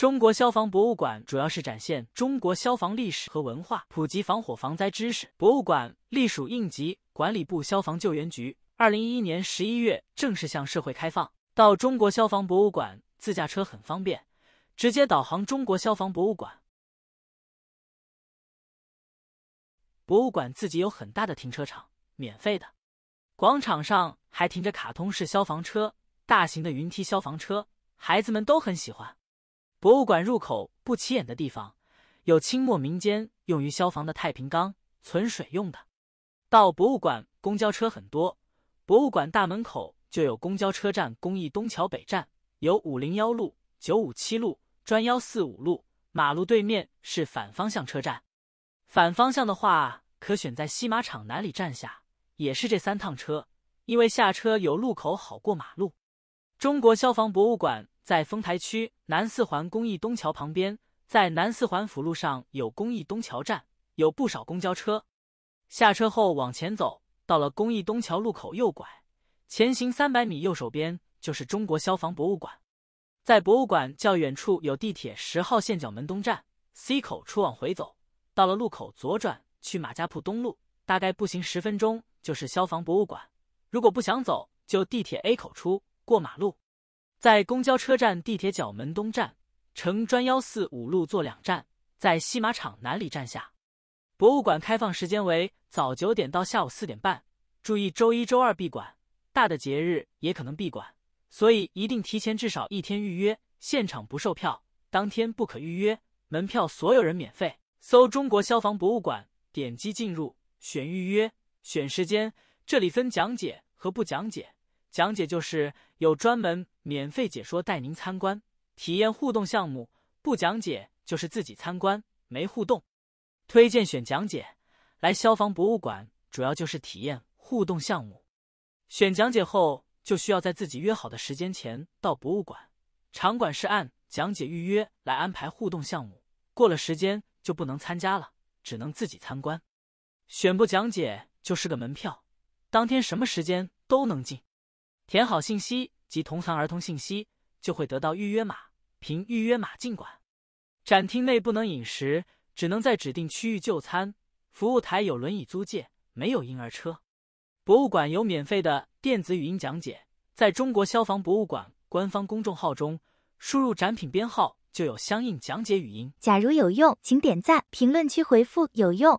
中国消防博物馆主要是展现中国消防历史和文化，普及防火防灾知识。博物馆隶属应急管理部消防救援局，二零一一年十一月正式向社会开放。到中国消防博物馆自驾车很方便，直接导航“中国消防博物馆”。博物馆自己有很大的停车场，免费的。广场上还停着卡通式消防车、大型的云梯消防车，孩子们都很喜欢。博物馆入口不起眼的地方有清末民间用于消防的太平缸，存水用的。到博物馆公交车很多，博物馆大门口就有公交车站，公益东桥北站有五零幺路、九五七路、专幺四五路，马路对面是反方向车站。反方向的话，可选在西马场南里站下，也是这三趟车，因为下车有路口好过马路。中国消防博物馆。在丰台区南四环公益东桥旁边，在南四环辅路上有公益东桥站，有不少公交车。下车后往前走，到了公益东桥路口右拐，前行三百米右手边就是中国消防博物馆。在博物馆较远处有地铁十号线角门东站 C 口出，往回走，到了路口左转去马家铺东路，大概步行十分钟就是消防博物馆。如果不想走，就地铁 A 口出，过马路。在公交车站、地铁角门东站，乘专幺四五路坐两站，在西马场南里站下。博物馆开放时间为早九点到下午四点半，注意周一周二闭馆，大的节日也可能闭馆，所以一定提前至少一天预约，现场不售票，当天不可预约。门票所有人免费。搜中国消防博物馆，点击进入，选预约，选时间，这里分讲解和不讲解。讲解就是有专门免费解说带您参观、体验互动项目；不讲解就是自己参观，没互动。推荐选讲解来消防博物馆，主要就是体验互动项目。选讲解后，就需要在自己约好的时间前到博物馆。场馆是按讲解预约来安排互动项目，过了时间就不能参加了，只能自己参观。选不讲解就是个门票，当天什么时间都能进。填好信息及同行儿童信息，就会得到预约码。凭预约码进馆。展厅内不能饮食，只能在指定区域就餐。服务台有轮椅租借，没有婴儿车。博物馆有免费的电子语音讲解。在中国消防博物馆官方公众号中，输入展品编号就有相应讲解语音。假如有用，请点赞。评论区回复有用。